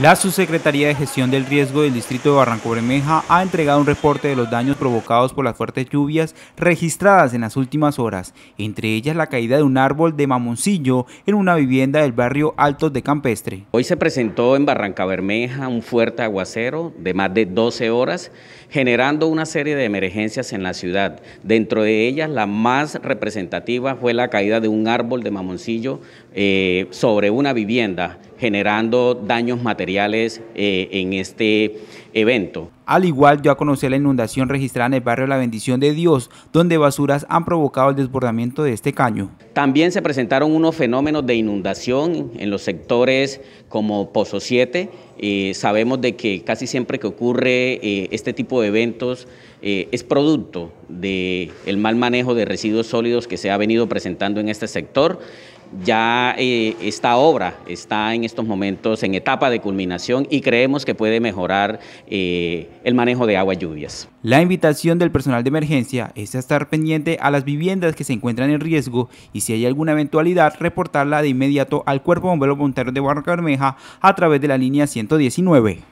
La Subsecretaría de Gestión del Riesgo del Distrito de Barranco Bermeja ha entregado un reporte de los daños provocados por las fuertes lluvias registradas en las últimas horas, entre ellas la caída de un árbol de mamoncillo en una vivienda del barrio Altos de Campestre. Hoy se presentó en Barranca Bermeja un fuerte aguacero de más de 12 horas, generando una serie de emergencias en la ciudad. Dentro de ellas, la más representativa fue la caída de un árbol de mamoncillo eh, sobre una vivienda, generando daños materiales materiales eh, en este evento. Al igual yo conocí la inundación registrada en el barrio La Bendición de Dios, donde basuras han provocado el desbordamiento de este caño. También se presentaron unos fenómenos de inundación en los sectores como Pozo 7. Eh, sabemos de que casi siempre que ocurre eh, este tipo de eventos es producto del mal manejo de residuos sólidos que se ha venido presentando en este sector. Ya eh, esta obra está en estos momentos en etapa de culminación y creemos que puede mejorar eh, el manejo de aguas lluvias. La invitación del personal de emergencia es estar pendiente a las viviendas que se encuentran en riesgo y si hay alguna eventualidad reportarla de inmediato al Cuerpo Bombero Voluntario de Barranca Bermeja a través de la línea 119.